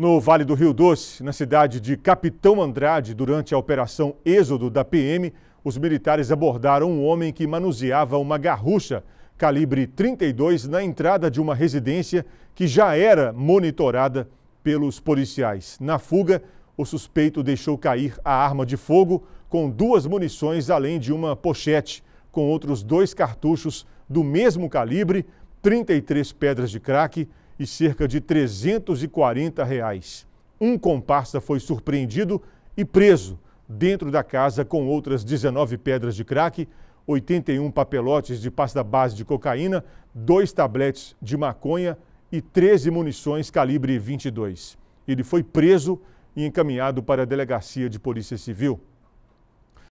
No Vale do Rio Doce, na cidade de Capitão Andrade, durante a operação Êxodo da PM, os militares abordaram um homem que manuseava uma garrucha calibre 32 na entrada de uma residência que já era monitorada pelos policiais. Na fuga, o suspeito deixou cair a arma de fogo com duas munições, além de uma pochete com outros dois cartuchos do mesmo calibre, 33 pedras de crack e cerca de 340 reais. Um comparsa foi surpreendido e preso dentro da casa com outras 19 pedras de crack, 81 papelotes de pasta base de cocaína, dois tabletes de maconha e 13 munições calibre 22. Ele foi preso e encaminhado para a delegacia de polícia civil.